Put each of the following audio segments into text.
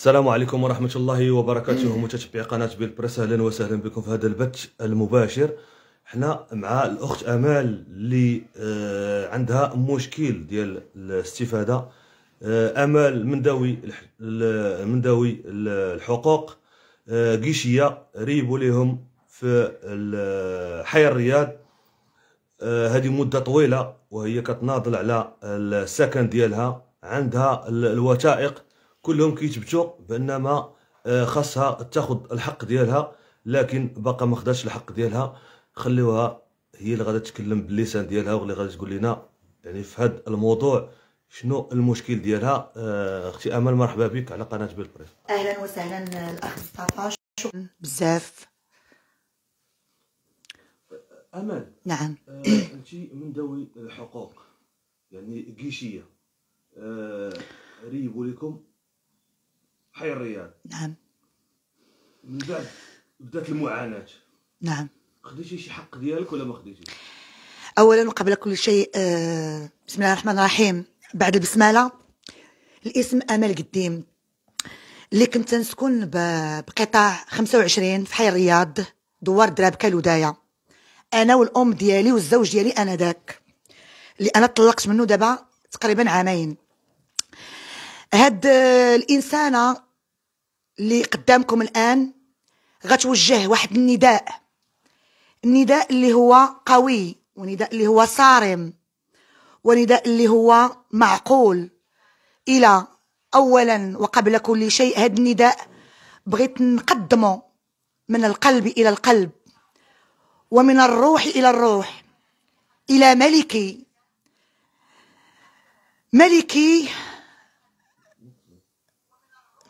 السلام عليكم ورحمة الله وبركاته متتبعي قناة بالبرس أهلا وسهلا بكم في هذا البث المباشر حنا مع الأخت أمال اللي آه، عندها مشكل ديال الاستفادة آه، أمال من مندوي الحقوق آه، قيشية ريبوا لهم في حي الرياض هذه مدة طويلة وهي كتناضل على السكن ديالها عندها الوثائق كلهم كيتبتوا بان ما آه، خاصها تاخذ الحق ديالها لكن باقا ما خداتش الحق ديالها خليوها هي اللي غادا تتكلم باللسان ديالها واللي غادا تقول لنا يعني في هذا الموضوع شنو المشكل ديالها آه، اختي امل مرحبا بك على قناه بالبريس اهلا وسهلا الاخ مصطفى شكرا بزاف امل نعم آه انت من ذوي الحقوق يعني كيشيه آه ريبوا لكم حي الرياض نعم من بعد بدات المعاناه نعم خديتي شي حق ديالك ولا ما خديتيش اولا قبل كل شيء آه بسم الله الرحمن الرحيم بعد البسمله الاسم امل قديم اللي كنت نسكن بقطاع 25 في حي الرياض دوار درابكه الودايه انا والام ديالي والزوج ديالي انا ذاك اللي انا طلقت منه دابا تقريبا عامين هاد آه، الانسانه اللي قدامكم الآن غتوجه واحد النداء النداء اللي هو قوي ونداء اللي هو صارم ونداء اللي هو معقول إلى أولا وقبل كل شيء هذا النداء بغيت نقدمه من القلب إلى القلب ومن الروح إلى الروح إلى ملكي ملكي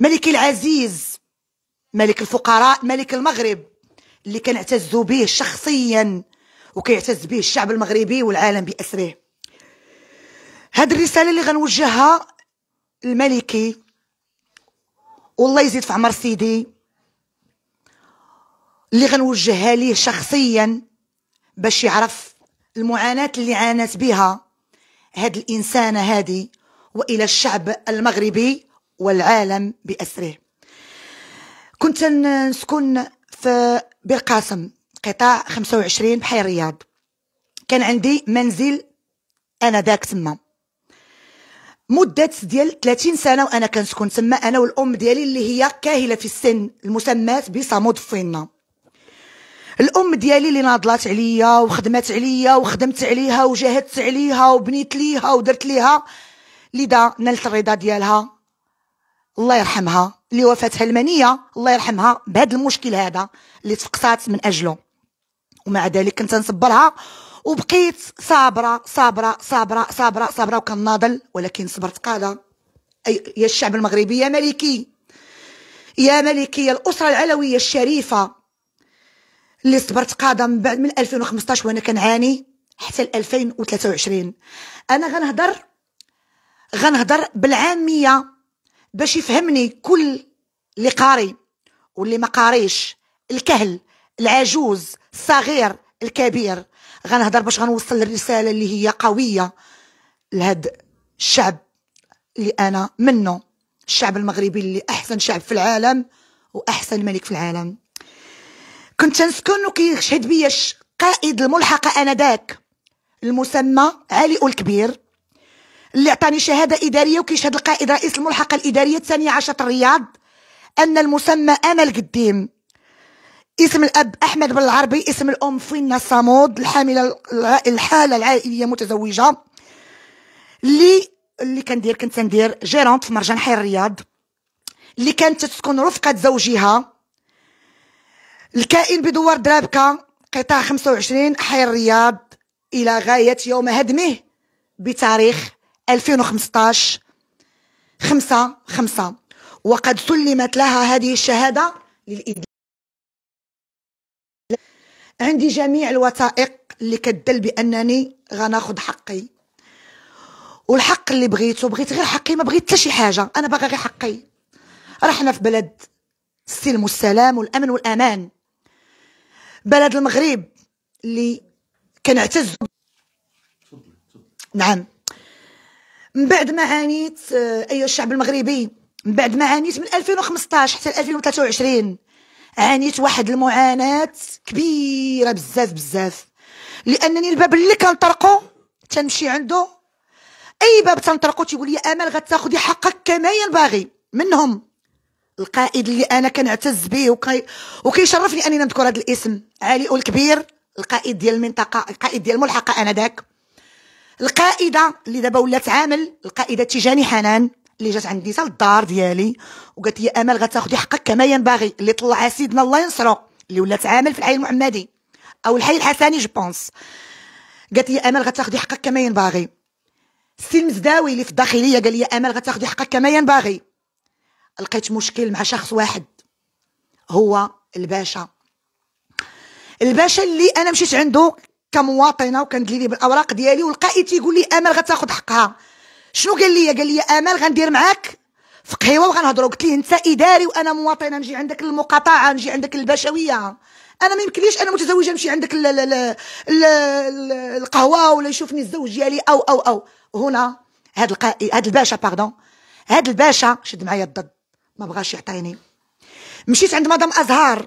ملك العزيز ملك الفقراء ملك المغرب اللي كنعتز به شخصيا وكيعتز به الشعب المغربي والعالم بأسره هاد الرسالة اللي غنوجهها الملكي والله يزيد في عمر سيدي اللي غنوجهها ليه شخصيا باش يعرف المعاناة اللي عانت بها هاد الإنسانة هادي وإلى الشعب المغربي والعالم بأسره كنت نسكن في بير قاسم قطاع 25 بحي الرياض كان عندي منزل انا ذاك تما مدة ديال 30 سنة وأنا كنسكن تما أنا والأم ديالي اللي هي كاهلة في السن المسماة بصمود فينا الأم ديالي اللي ناضلات عليا وخدمات عليا وخدمت عليها وجاهدت عليها وبنيت ليها ودرت ليها لذا نلت الرضا ديالها الله يرحمها اللي وفاتها المنيه الله يرحمها بهذا المشكل هذا اللي تفقصات من اجله ومع ذلك كنت نصبرها وبقيت صابره صابره صابره صابره صابره وكنناضل ولكن صبرت قاده يا الشعب المغربي يا ملكي يا ملكي يا الاسره العلويه الشريفه اللي صبرت قاده من بعد من 2015 وانا كنعاني حتى 2023 انا غنهضر غنهضر بالعاميه باش يفهمني كل اللي قاري واللي ما قاريش الكهل العجوز الصغير الكبير غنهضر باش غنوصل الرسالة اللي هي قوية لهاد الشعب اللي أنا منه الشعب المغربي اللي أحسن شعب في العالم وأحسن ملك في العالم كنت نسكن وكيشهد بيا قائد الملحقة أنذاك المسمى علي الكبير اللي عطاني شهاده اداريه وكيشهد القائد رئيس الملحقه الاداريه الثانيه عشرة الرياض ان المسمى انا القديم اسم الاب احمد بن العربي اسم الام فينا صامود الحامله الحاله العائليه متزوجه اللي اللي كندير كنت ندير جيرونت في مرجان حي الرياض اللي كانت تسكن رفقه زوجها الكائن بدوار درابكه قطاع 25 حي الرياض الى غايه يوم هدمه بتاريخ 2015 خمسة خمسة وقد سلمت لها هذه الشهادة للإدلاء عندي جميع الوثائق اللي كدل بأنني غناخد حقي والحق اللي بغيته بغيت غير حقي ما بغيت حتى شي حاجة أنا بغى غير حقي رحنا في بلد السلم والسلام والأمن والأمان بلد المغرب اللي كنعتز نعم من بعد ما عانيت آه، ايها الشعب المغربي من بعد ما عانيت من 2015 حتى 2023 عانيت واحد المعاناه كبيره بزاف بزاف لانني الباب اللي كنطرقو تنمشي عنده اي باب تنطرقو تيقول لي امل غتاخدي حقك كما ينبغي منهم القائد اللي انا كنعتز به وكي وكيشرفني انني نذكر هذا الاسم علي الكبير القائد ديال المنطقه القائد ديال الملحقه ذاك القائده اللي دابا ولات عامل القائده تيجاني حنان اللي جات عندي حتى للدار ديالي وقالت لي امل غتاخدي حقك كما ينبغي اللي طلعها سيدنا الله ينصرو اللي ولات عامل في الحي المحمدي او الحي الحسني جوبونس قالت لي امل غتاخدي حقك كما ينبغي السي المزداوي اللي في الداخليه قال لي امل غتاخدي حقك كما ينبغي لقيت مشكل مع شخص واحد هو الباشا الباشا اللي انا مشيت عنده كمواطنه وكندير لي بالاوراق ديالي ولقائي تيقول لي امل غتاخذ حقها شنو قال لي قال لي امل غندير معاك في قهيوه وغنهضروا قلت ليه انت اداري وانا مواطنه نجي عندك المقاطعه نجي عندك البشويه انا ما يمكنليش انا متزوجه نمشي عندك ال ال ال القهوه ولا يشوفني الزوج ديالي او او او هنا هاد القائي هاد الباشا باردون هاد الباشا شد معايا الضد ما بغاش يعطيني مشيت عند مدام ازهار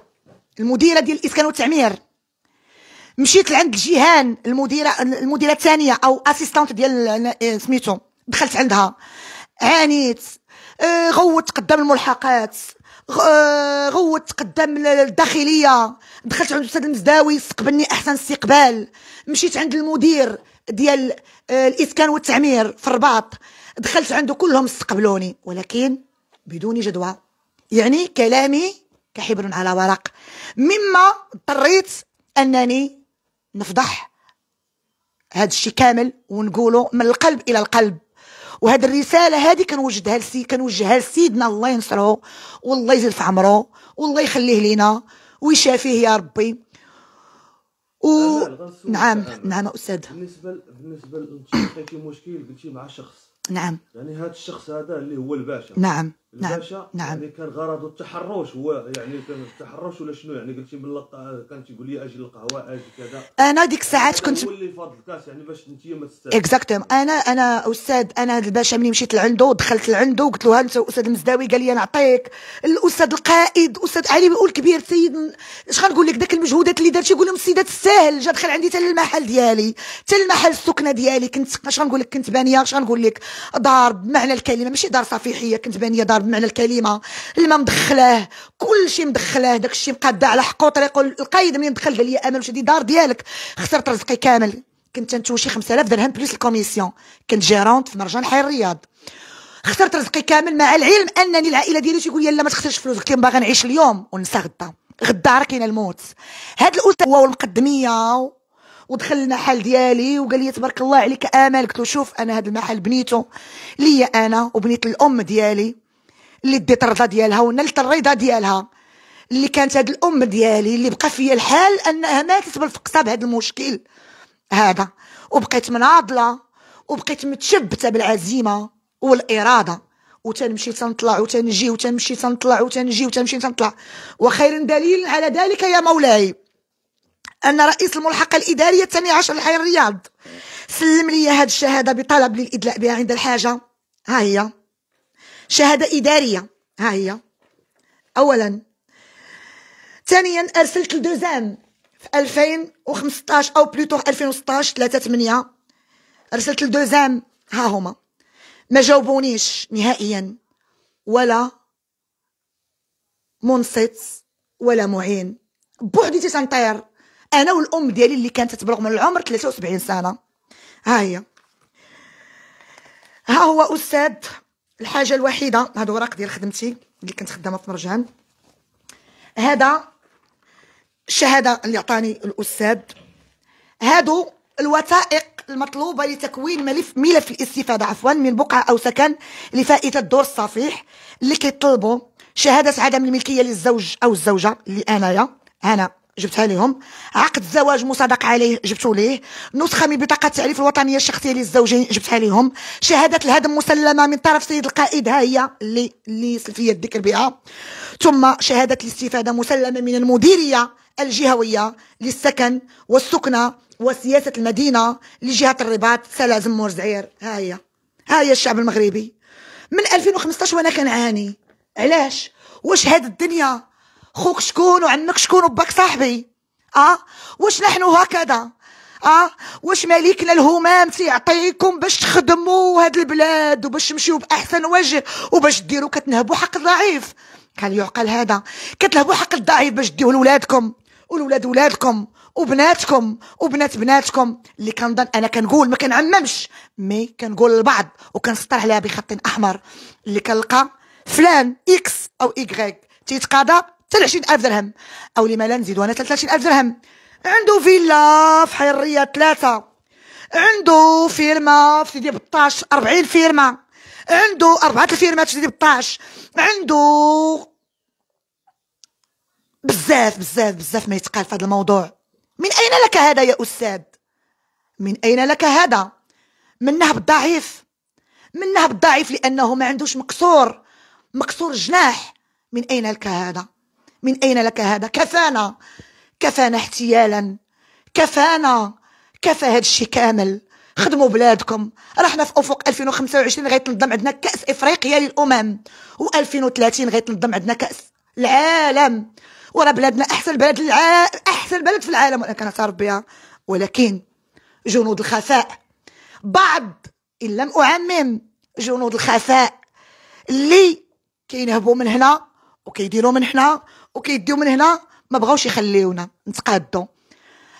المديره ديال الاسكان والتعمير مشيت لعند جيهان المديره المديره الثانيه او اسيستانت ديال سميتو دخلت عندها عانيت آه، غوت قدام الملحقات آه، غوت قدام الداخليه دخلت عند الاستاذ المزداوي استقبلني احسن استقبال مشيت عند المدير ديال آه، الاسكان والتعمير في الرباط دخلت عنده كلهم استقبلوني ولكن بدون جدوى يعني كلامي كحبر على ورق مما اضطريت انني نفضح هذا الشيء كامل ونقوله من القلب الى القلب وهاد الرساله هذه كنوجدها لسي كنوجهها لسيدنا الله ينصرو والله يزيد في عمرو والله يخليه لينا ويشافيه يا ربي و نعم نعم استاذ بالنسبه بالنسبه لقيتي مشكل قلتي مع شخص نعم يعني هذا الشخص هذا اللي هو الباشا نعم الباشا نعم. نعم. يعني كان غرضه التحرش هو يعني كان التحرش ولا شنو يعني قلتي من كان تيقول لي اجي للقهوه اجي كذا انا ديك الساعات كنت هو اللي فاض الكاس يعني باش انت ما تستاهل اكزاكتوم انا انا استاذ انا الباشا ملي مشيت لعنده دخلت لعنده قلت له انت استاذ المزداوي قال لي نعطيك الاستاذ القائد استاذ علي بيقول كبير سيد اش غنقول لك ذاك المجهودات اللي درت يقول لهم السيده تستاهل جا دخل عندي حتى للمحل ديالي حتى للمحل السكنه ديالي كنت اش غنقول لك كنت بانيه اش غنقول لك دار بمعنى الكلمه ماشي دار صفيحيه كنت بانيه دار بمعنى الكلمه الماء مدخلاه كل شيء مدخلاه داك الشيء مقاد على حقه وطريقه القايد منين دخل قال لي امل واش دار ديالك خسرت رزقي كامل كنت تنتو شي 5000 درهم بليس الكوميسيون كنت جيرونت في مرجان حي الرياض خسرت رزقي كامل مع العلم انني العائله ديالي تيقول لي لا ما تخسرش فلوس قلت لهم نعيش اليوم وننسى غدا غدا راه كاين الموت هاد هو والمقدميه ودخل المحل ديالي وقال لي تبارك الله عليك امل قلت له شوف انا هذا المحل بنيته ليا انا وبنيت الام ديالي اللي ديت الرضا ديالها ونلت الرضا ديالها اللي كانت هاد الام ديالي اللي بقى فيا الحال انها ماتت بالفقصه بهذا المشكل هذا وبقيت مناضله وبقيت متشبته بالعزيمه والاراده وتنمشي تنطلع وتنجي وتنمشي تنطلع وتنجي وتنمشي تنطلع وخير دليل على ذلك يا مولاي انا رئيس الملحقه الاداريه الثانيه عشر لحي الرياض سلم لي هاد الشهاده بطلب للادلاء بها عند الحاجه ها هي شهاده اداريه ها هي اولا ثانيا ارسلت لدوزان في 2015 او بلوتو 2016 3 8 ارسلت لدوزان ها هما ما جاوبونيش نهائيا ولا منصت ولا معين بوحدي تنطير انا والام ديالي اللي كانت تبلغ من العمر 73 سنه ها هي ها هو استاذ الحاجه الوحيده هاد الوراق ديال خدمتي اللي كنت خدامه في مرجان هذا الشهاده اللي عطاني الاستاذ هادو الوثائق المطلوبة لتكوين ملف ملف الاستفادة عفوا من بقعة أو سكن لفائتة دور الصفيح اللي كيطلبوا شهادة عدم الملكية للزوج أو الزوجة اللي أنايا أنا جبتها لهم عقد زواج مصادق عليه جبتو ليه نسخه من بطاقه التعريف الوطنيه الشخصيه للزوجين جبتها لهم شهاده الهدم مسلمه من طرف سيد القائد ها هي اللي اللي سلفيه الذكر بها ثم شهاده الاستفاده مسلمه من المديريه الجهويه للسكن والسكنه وسياسه المدينه لجهه الرباط سلازم مرزعير ها هي ها هي الشعب المغربي من 2015 وانا كنعاني علاش واش هاد الدنيا خوك شكون وعمك شكون وباك صاحبي اه واش نحن هكذا اه واش مالكنا الهمام تيعطيكم باش تخدموا هاد البلاد وباش تمشيو باحسن وجه وباش ديروا كتنهبوا حق الضعيف كان يعقل هذا كتلهبوا حق الضعيف باش ديوه لولادكم ولولاد ولادكم وبناتكم وبنات بناتكم اللي كنظن انا كنقول ما كنعممش مي كنقول للبعض وكنسطر عليها بخط احمر اللي كنلقى فلان اكس او ايغريك تيتقاضى ألف درهم أو لما لا نزيدو أنا ألف درهم عنده فيلا في حرية ثلاثة عنده فيرما في سيدي بطاش 40 فيرما عنده أربعة الفيرمات في سيدي بطاش عنده بزاف بزاف بزاف ما يتقال في هذا الموضوع من أين لك هذا يا أستاذ من أين لك هذا من نهب الضعيف من نهب الضعيف لأنه ما عندوش مكسور مكسور جناح من أين لك هذا من أين لك هذا كفانا كفانا احتيالا كفانا كفى هذا الشيء كامل خدموا بلادكم رحنا في افق 2025 غيتنظم عندنا كاس افريقيا للامم و2030 غيتنظم عندنا كاس العالم ورا بلادنا احسن بلد الع... احسن بلد في العالم وانا كنعترف بها ولكن جنود الخفاء بعض ان لم اعمم جنود الخفاء اللي كينهبوا من هنا وكيديروا من هنا وكيديو من هنا ما بغاوش يخليونا نتقادو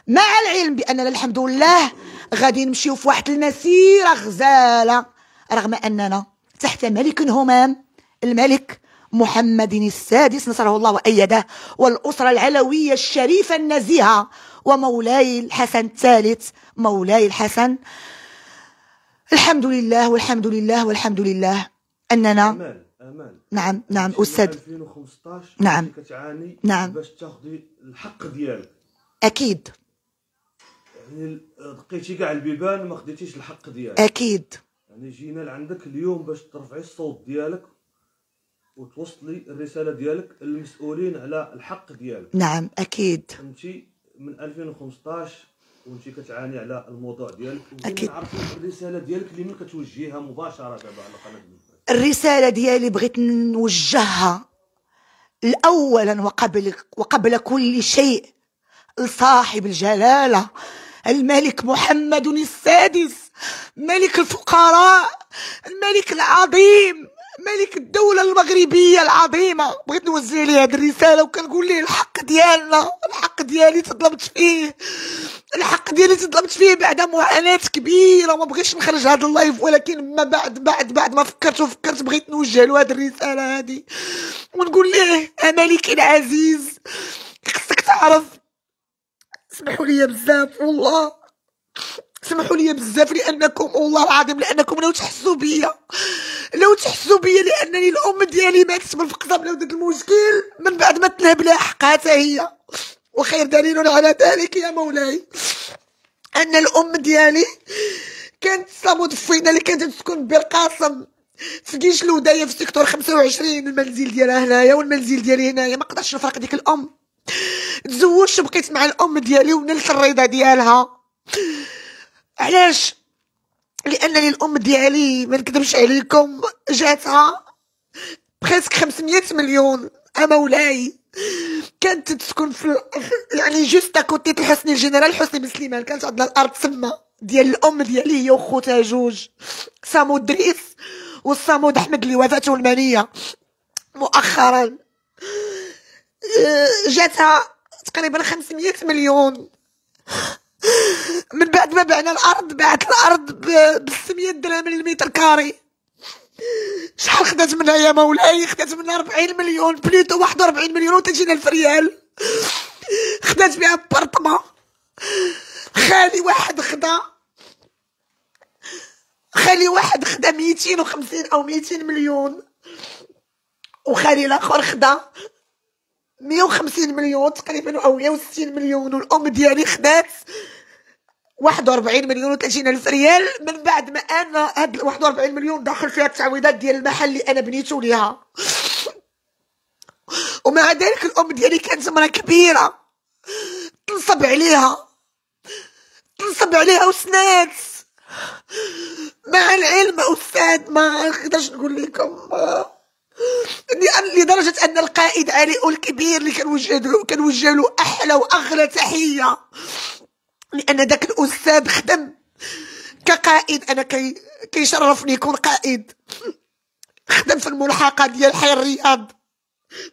مع العلم باننا الحمد لله غادي نمشيو في واحد المسيره غزاله رغم اننا تحت ملك همام الملك محمد السادس نصره الله وايده والاسره العلويه الشريفه النزيهه ومولاي الحسن الثالث مولاي الحسن الحمد لله والحمد لله والحمد لله اننا نعم نعم استاذ 2015 نعم كتعاني نعم باش تاخذي الحق ديالك اكيد يعني دقيتي كاع البيبان ما خديتيش الحق ديالك اكيد يعني جينا لعندك اليوم باش ترفعي الصوت ديالك وتوصلي الرساله ديالك للمسؤولين على الحق ديالك نعم اكيد انت من 2015 وانت كتعاني على الموضوع ديالك اكيد عرفتي الرساله ديالك اللي من كتوجهيها مباشره دابا على قناه الرسالة ديالي بغيت نوجهها الأولا وقبل, وقبل كل شيء لصاحب الجلالة الملك محمد السادس ملك الفقراء الملك العظيم ملك الدولة المغربية العظيمة بغيت نوزي ليه هاد الرسالة وكنقول ليه الحق ديالنا الحق ديالي تظلمت فيه الحق ديالي تظلمت فيه بعد معاناة كبيرة وما بغيتش نخرج هاد اللايف ولكن ما بعد بعد بعد ما فكرت وفكرت بغيت نوجه له هاد الرسالة هادي ونقول ليه ملكي العزيز خصك تعرف سمحوا لي بزاف والله سمحوا لي بزاف لانكم والله العظيم لانكم لو تحسوا بيا لو تحسوا بيا لانني الام ديالي ماتت من الفقده من ولد المشكل من بعد ما تنهب لها حقها هي وخير دليل على ذلك يا مولاي ان الام ديالي كانت صامود فينا اللي كانت تسكن بالقاسم في جيش الوداية في سيكتور 25 المنزل ديالها هنايا والمنزل ديالي هنايا ما قدرتش نفرق ديك الام تزوجت بقيت مع الام ديالي ونلت الرضا ديالها علاش لانني الام ديالي ما نكذبش عليكم جاتها بريسك 500 مليون مولاي كانت تسكن في يعني جوست اكوتي الحسني الجنرال حسني بن سليمان كانت عندنا الارض تما ديال الام ديالي هي وخوتها جوج صامود دريس والصامود احمد اللي وافاته المنيه مؤخرا آه، جاتها تقريبا 500 مليون من بعد ما بعنا الارض بعت الارض ب 600 درهم للمتر كاري شحال خدات منها يا مولاي خدات منها 40 مليون بليتو 41 مليون وتجينا الفريال خدات بها بارطما خالي واحد خدا خالي واحد خدا 250 او 200 مليون وخالي الاخر خدا 150 مليون تقريبا او 160 مليون والام ديالي خدات 41 مليون و30 الف ريال من بعد ما انا هاد 41 مليون داخل فيها التعويضات ديال المحل اللي انا بنيته ليها ومع ذلك الام ديالي كانت مرا كبيره تنصب عليها تنصب عليها وسنات مع العلم استاذ ما نقدرش نقول لكم لدرجة أن القائد علي الكبير اللي كنوجه له كنوجه له أحلى وأغلى تحية لان ذاك الاستاذ خدم كقائد انا كي كيشرفني يكون قائد خدم في الملحقه ديال حي الرياض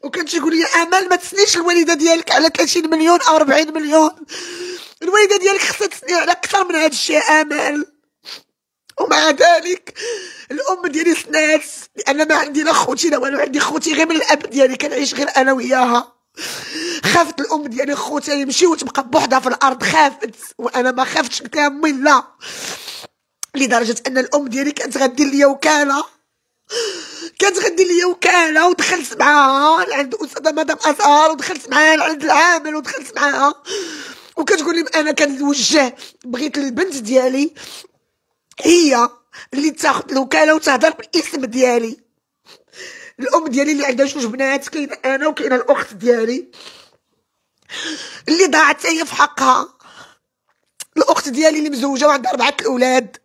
وكان تيقول لي امال ما تسنيش الوالده ديالك على 30 مليون او 40 مليون الوالده ديالك خصها تسني على اكثر من هذا الشيء امال ومع ذلك الام ديالي سنات لان ما عندي لا خوتي لا والو عندي خوتي غير من الاب ديالي كنعيش غير انا وياها خافت الام ديالي خوتي يمشي تبقى بوحدها في الارض خافت وانا ما خافتش قلت لها امي لا لدرجه ان الام ديالي كانت غدير ليا وكاله كانت غدير ليا وكاله ودخلت معاها لعند استاذه مدام ازهار ودخلت معاها لعند العامل ودخلت معاها وكتقول لي انا كنوجه بغيت البنت ديالي هي اللي تاخذ الوكاله وتهضر بالاسم ديالي الام ديالي اللي عندها جوج بنات كاينه انا وكاينه الاخت ديالي اللي ضاعت هي في حقها الاخت ديالي اللي مزوجه وعندها اربعه الاولاد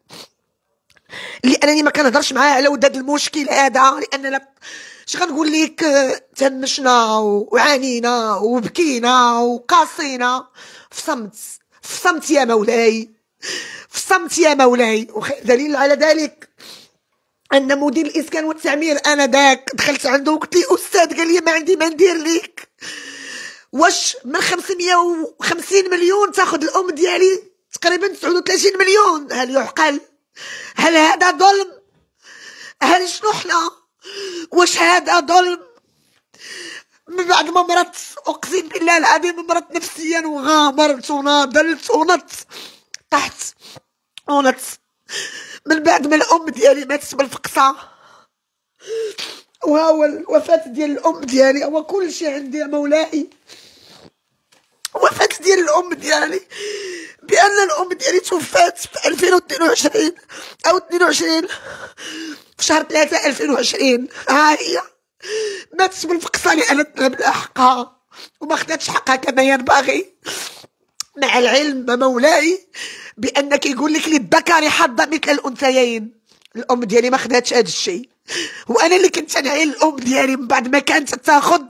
اللي انني ما كنهضرش معاها على ود هذا المشكل هذا لان لا اش غنقول لك تهمشنا وعانينا وبكينا وقاصينا في صمت في صمت يا مولاي في صمت يا مولاي وخير دليل على ذلك ان مدير الاسكان والتعمير انا ذاك دخلت عنده وقلت لي استاذ قال لي ما عندي ما ندير ليك واش من 550 مليون تاخذ الام ديالي تقريبا 39 مليون هل يعقل هل هذا ظلم هل شنو حنا واش هذا ظلم من بعد ما مرضت اقسم بالله العظيم مرضت نفسيا وغامرت وناضلت ونط طحت ونط من بعد ما الام ديالي ماتت بالفقصه وهو الوفاه ديال الام ديالي هو كل شيء عندي يا مولاي وفاه ديال الام ديالي بان الام ديالي توفات في 2022 او 22 في شهر 3 2020 ها هي ماتت بالفقصه لان تنام حقها وما خداتش حقها كما ينبغي مع العلم مولاي بانك يقول لك للذكر حظ مثل الانثيين الام ديالي ما خداتش هذا الشيء وانا اللي كنت نعيل الام ديالي من بعد ما كانت تاخذ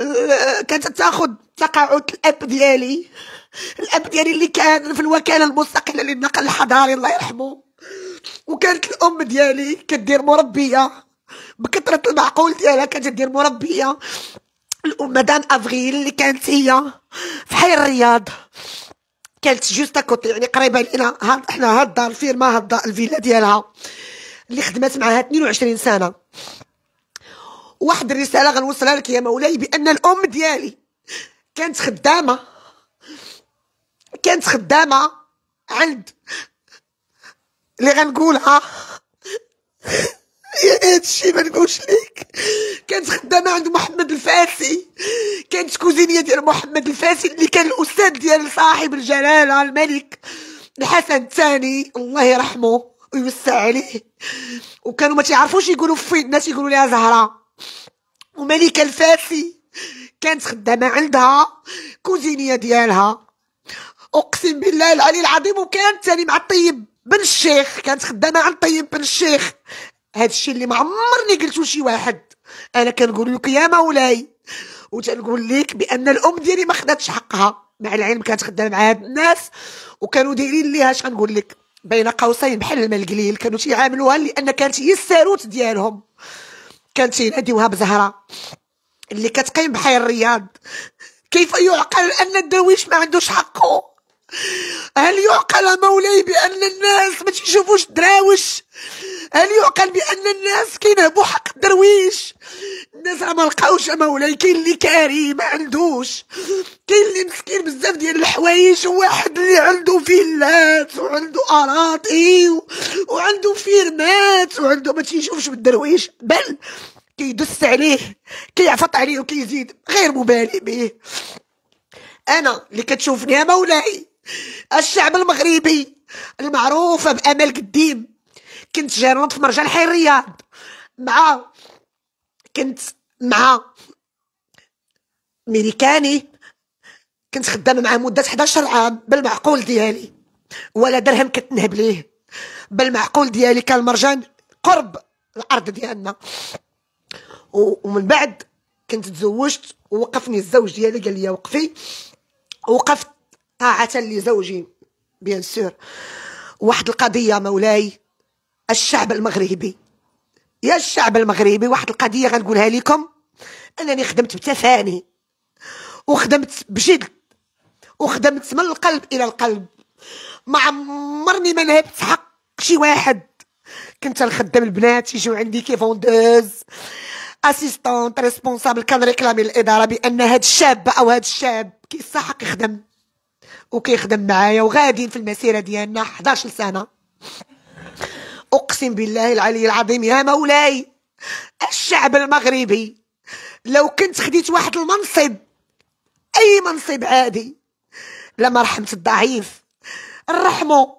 آه، كانت تاخذ تقاعد الاب ديالي الاب ديالي اللي كان في الوكاله المستقله للنقل الحضاري الله يرحمه وكانت الام ديالي كدير مربيه بكثره المعقول ديالها كانت دير مربيه مدام افريل اللي كانت هي في حي الرياض كانت جوست كوتي يعني قريبه لينا احنا هاد الدار الفيرما هاد الفيلا ديالها اللي خدمات معاها 22 سنه واحد الرساله غنوصلها لك يا مولاي بان الام ديالي كانت خدامه كانت خدامه عند اللي غنقولها يا هاد ما نقولش ليك كانت خدامه عند محمد الفاسي كانت كوزينيه ديال محمد الفاسي اللي كان الاستاذ ديال صاحب الجلاله الملك الحسن الثاني الله يرحمه ويوسع عليه وكانوا ما تعرفوش يقولوا في الناس يقولوا لها زهره وملكه الفاسي كانت خدامه عندها كوزينيه ديالها اقسم بالله العلي العظيم وكانت تاني مع الطيب بن الشيخ كانت خدامه عند طيب بن الشيخ هذا الشيء اللي ما عمرني قلته شي واحد انا كنقول لك يا مولاي وتنقول لك بان الام ديالي ما خداتش حقها مع العلم كانت خدامه مع هاد الناس وكانوا دايرين ليها شغنقول لك بين قوسين بحال الماء القليل كانوا تيعاملوها لان كانت هي الساروت ديالهم كانت تيناديوها بزهره اللي كتقيم بحال الرياض كيف يعقل ان الدرويش ما عندوش حقه هل يعقل مولاي بان الناس ما تيشوفوش الدراوش هل يعقل بان الناس كينهبوا حق الدرويش الناس ما لقاوش مولاي كاين اللي كاري ما عندوش كاين اللي مسكين بزاف ديال الحوايج وواحد اللي عنده فيلات وعنده اراضي وعنده فيرمات وعنده ما تيشوفش بالدرويش بل كيدس عليه كيعفط عليه وكيزيد غير مبالي به انا اللي كتشوفني يا مولاي الشعب المغربي المعروف بامل قديم كنت جيرونت في مرجان حي الرياض مع كنت مع ميريكاني كنت خدامه معاه مده 11 عام بالمعقول ديالي ولا درهم كنت نهب ليه بالمعقول ديالي كان المرجان قرب الارض ديالنا ومن بعد كنت تزوجت ووقفني الزوج ديالي قال لي وقفي وقفت طاعه لزوجي بيان سور واحد القضيه مولاي الشعب المغربي يا الشعب المغربي واحد القضيه غنقولها لكم انني خدمت بتفاني وخدمت بجد وخدمت من القلب الى القلب ما عمرني ما نهبت حق شي واحد كنت نخدم البنات يجيو عندي كيفوندوز اسيستونت ريسبونسابل كان ريكلامي الاداره بان هاد الشاب او هاد الشاب كيستحق يخدم وكيخدم معايا وغادي في المسيره ديالنا 11 سنه أقسم بالله العلي العظيم يا مولاي الشعب المغربي لو كنت خديت واحد المنصب أي منصب عادي لما رحمت الضعيف الرحمه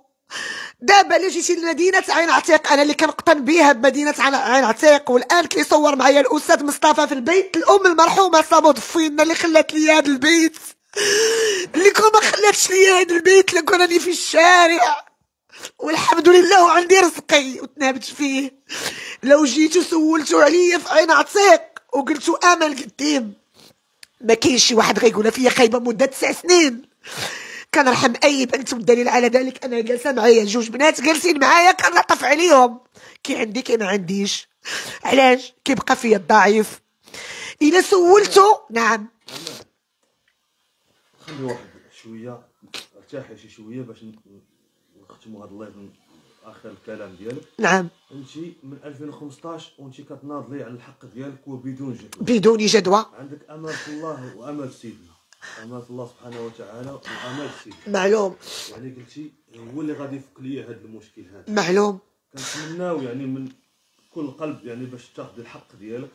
دابا اللي جيتي لمدينه عين عتيق انا اللي كنقطن بها بمدينه عين عتيق والان كيصور معايا الاستاذ مصطفى في البيت الام المرحومه صابو ضفينا اللي خلات لي هذا البيت اللي كون ما خلاتش لي هذا البيت لكون راني في الشارع والحمد لله عندي رزقي وتنابت فيه لو جيتو سولتو عليا في عين عتيق وقلتو امل قديم ما كاينش شي واحد غيقولها فيا خايبه مده تسع سنين كنرحم اي بنت والدليل على ذلك انا جالسه معايا جوج بنات جالسين معايا كنلطف عليهم كي عندي كي ما عنديش علاش كيبقى فيا الضعيف الا سولته نعم خلي واحد شويه ارتاحي شي شويه باش نختموا هذا اللايف اخر الكلام ديالك نعم انت من 2015 وانت كتناضلي على الحق ديالك وبدون جدوى بدون جدوى عندك امل في الله وامل في سيدنا امل في الله سبحانه وتعالى وامل في سيدنا معلوم يعني قلتي هو اللي غادي يفك لي هذا المشكل هذا معلوم كنتمناو يعني من كل قلب يعني باش تاخذ الحق ديالك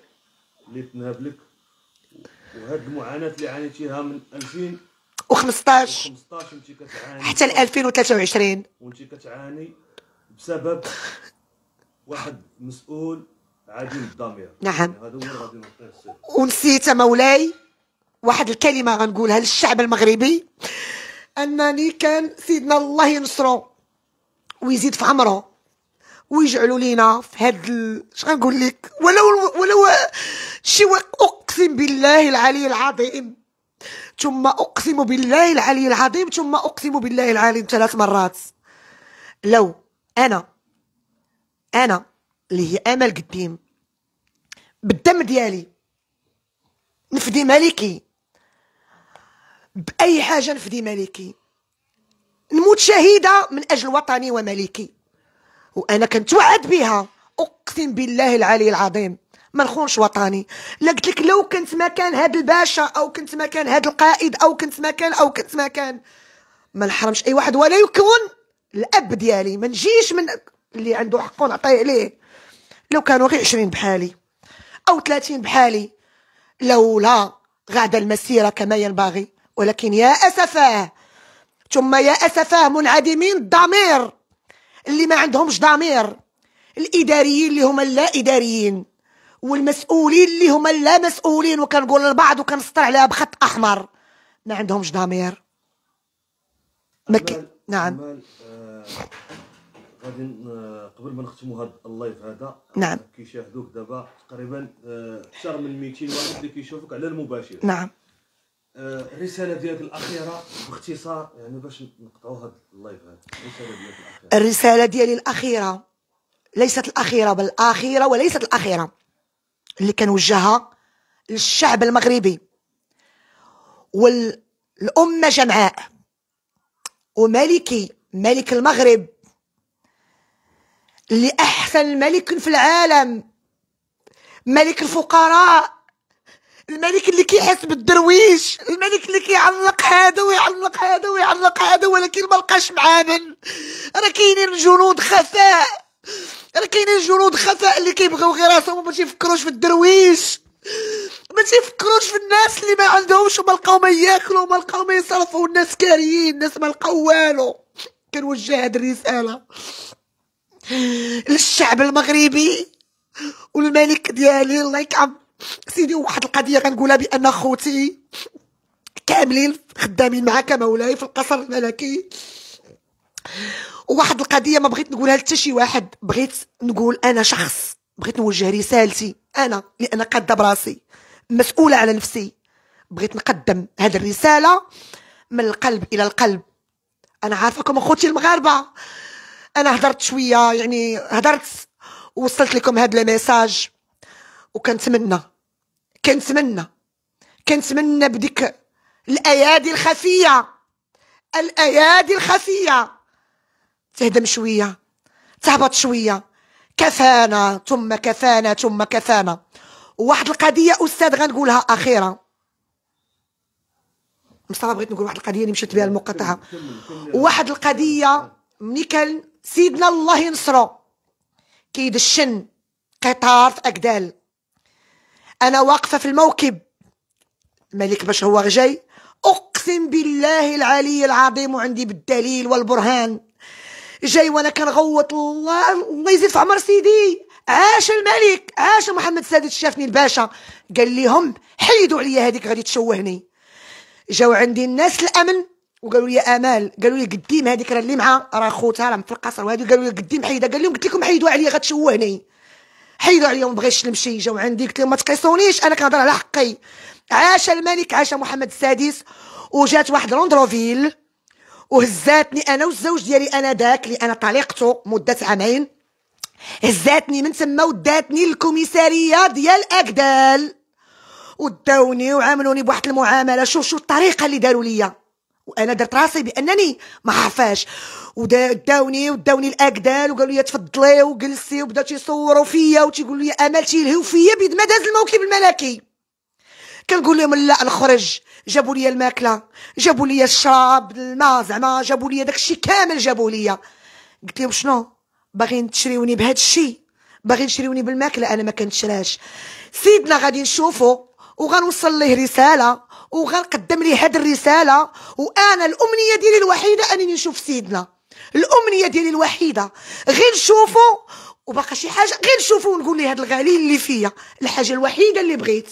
اللي تنهب لك وهاد المعاناه اللي عانيتيها من 2000 و15 حتى ل 2023 وانت كتعاني بسبب واحد مسؤول عديم الضمير نعم يعني ونسيت مولاي واحد الكلمه غنقولها للشعب المغربي انني كان سيدنا الله ينصرو ويزيد في عمره ويجعلوا لينا في هاد ال... اش غنقول لك ولو ولو شي اقسم بالله العلي العظيم ثم أقسم بالله العلي العظيم ثم أقسم بالله العليم ثلاث مرات لو أنا أنا اللي هي أمل قديم بالدم ديالي نفدي ملكي بأي حاجة نفدي ملكي نموت شهيدة من أجل وطني وملكي وأنا كنتوعد بها أقسم بالله العلي العظيم ما نخونش وطني لا قلت لك لو كنت مكان هاد الباشا او كنت مكان هاد القائد او كنت مكان او كنت مكان ما نحرمش اي واحد ولا يكون الاب ديالي ما نجيش من اللي عنده حق نعطي عليه لو كانوا غير 20 بحالي او 30 بحالي لولا غاد المسيره كما ينبغي ولكن يا اسفاه ثم يا اسفاه منعدمين الضمير اللي ما عندهمش ضمير الاداريين اللي هما اللا اداريين والمسؤولين اللي هما لا مسؤولين وكنقول لبعض وكنسطر عليها بخط احمر ما عندهمش ضمير مك... نعم أمال آه غادي آه، قبل ما نختموا هذا اللايف هذا نعم آه، كيشاهدوك دابا تقريبا آه، اكثر آه من 200 واحد اللي كيشوفوك على المباشر نعم الرساله ديالك الاخيره باختصار يعني باش نقطعوا هذا اللايف هذا الرساله ديالك الاخيره الرساله ديالي الاخيره ليست الاخيره بل الاخيره وليست الاخيره اللي كنوجهها للشعب المغربي والأمة جمعاء وملكي ملك المغرب اللي أحسن ملك في العالم ملك الفقراء الملك اللي كيحس بالدرويش الملك اللي كيعلق هذا ويعلق هذا ويعلق هذا ولكن ما لقاش معامل راه كاينين جنود خفاء راه كاينين جنود خفاء اللي كيبغيو غير راسهم وما تيفكروش في الدرويش ما تيفكروش في الناس اللي ما عندهمش وما لقاو ما ياكلوا وما لقاو ما يصرفوا الناس كاريين الناس ما لقاو والو كنوجه هاد الرساله للشعب المغربي والملك ديالي الله يكعب سيدي واحد القضيه كنقولها بان خوتي كاملين خدامين معاك مولاي في القصر الملكي وواحد القضيه ما بغيت نقولها لتا شي واحد بغيت نقول انا شخص بغيت نوجه رسالتي انا لان قاده براسي مسؤوله على نفسي بغيت نقدم هذه الرساله من القلب الى القلب انا عارفكم اخوتي المغاربه انا هضرت شويه يعني هضرت ووصلت لكم هذا الميساج وكنتمنى كنتمنى كنتمنى بديك الايادي الخفيه الايادي الخفيه تهدم شوية تهبط شوية كفانا ثم كفانا ثم كفانا واحد القضية أستاذ غنقولها أخيرا مصطفى بغيت نقول واحد القضية اللي مشيت بها المقاطعة واحد القضية ملي كان سيدنا الله ينصرو كيدشن قطار في أكدال أنا واقفة في الموكب الملك باش هو جاي أقسم بالله العلي العظيم وعندي بالدليل والبرهان جاي وانا كنغوط الله الله يزيد في عمر سيدي عاش الملك عاش محمد السادس شافني الباشا قال لهم حيدوا عليا هذيك غادي تشوهني جاو عندي الناس الامن وقالوا لي امال قالوا لي قديم هذيك راه اللي معها راه خوتها راه في القصر وهذه قالوا لي قديم حيدها قال لهم قلت لكم حيدوا عليا غتشوهني حيدوا عليا ما بغيتش نمشي جاو عندي قلت لهم ما تقيسونيش انا كنهضر على حقي عاش الملك عاش محمد السادس وجات واحد روندروفيل وهزاتني انا والزوج ديالي انا ذاك اللي انا طليقته مده عامين هزاتني من تما وداتني للكوميساريه ديال اكدال وداوني وعاملوني بواحد المعامله شوف شوف الطريقه اللي داروا ليا وانا درت راسي بانني ما عرفاش وداوني وداوني الاكدال وقالوا لي تفضلي وجلسي وبداو تيصوروا فيا وتيقولوا لي امال تيلهيو فيا بيد ما داز الموكب الملكي كنقول لهم لا نخرج جابوا لي الماكله جابوا لي الشراب الماء زعما جابوا لي داكشي كامل جابوا لي قلت لهم شنو باغيين تشريوني بهذا الشيء باغين تشريوني بالماكله انا ما كنتشراش سيدنا غادي نشوفه وغنوصل ليه رساله وغنقدم ليه هذه الرساله وانا الامنيه ديالي الوحيده انني نشوف سيدنا الامنيه ديالي الوحيده غير نشوفه وباقا شي حاجه غير نشوفه ونقول ليه هذا الغالي اللي فيا الحاجه الوحيده اللي بغيت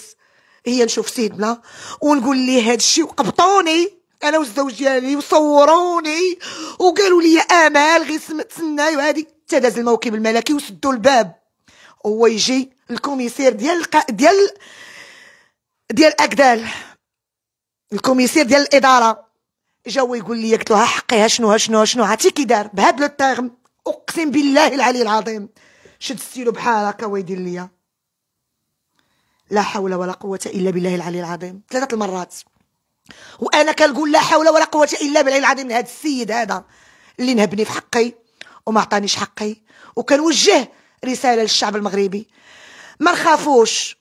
هي نشوف سيدنا ونقول ليه هاد الشيء وقبطوني انا والزوج ديالي وصوروني وقالوا لي امال غير تسناي وهادي حتى داز الموكب الملكي وسدوا الباب هو يجي الكوميسير ديال ديال ديال اكدال الكوميسير ديال الاداره جا ويقول لي قلت له حقيها شنو شنو شنو عرفتي كي دار بهاد لو اقسم بالله العلي العظيم شد ستيلو بحال هكا ويدير ليا لا حول ولا قوة إلا بالله العلي العظيم ثلاثة المرات وأنا كنقول لا حول ولا قوة إلا بالله العظيم لهذا السيد هذا اللي نهبني في حقي وما عطانيش حقي وكنوجه رسالة للشعب المغربي ما نخافوش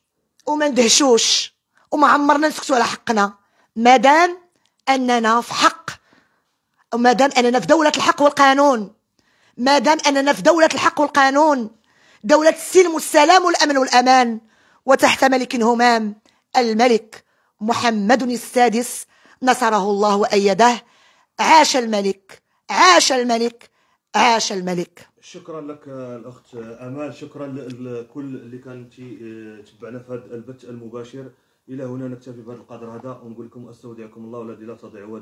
وما ندهشوش وما عمرنا نسكتوا على حقنا مادام أننا في حق دام أننا في دولة الحق والقانون مادام أننا في دولة الحق والقانون دولة السلم والسلام والأمن والأمان وتحت ملك همام الملك محمد السادس نصره الله وأيده عاش الملك عاش الملك عاش الملك شكرا لك الاخت امال شكرا لكل اللي كان تبعنا في هذا البث المباشر الى هنا نكتفي بهذا القدر هذا ونقول لكم استودعكم الله الذي لا تضيع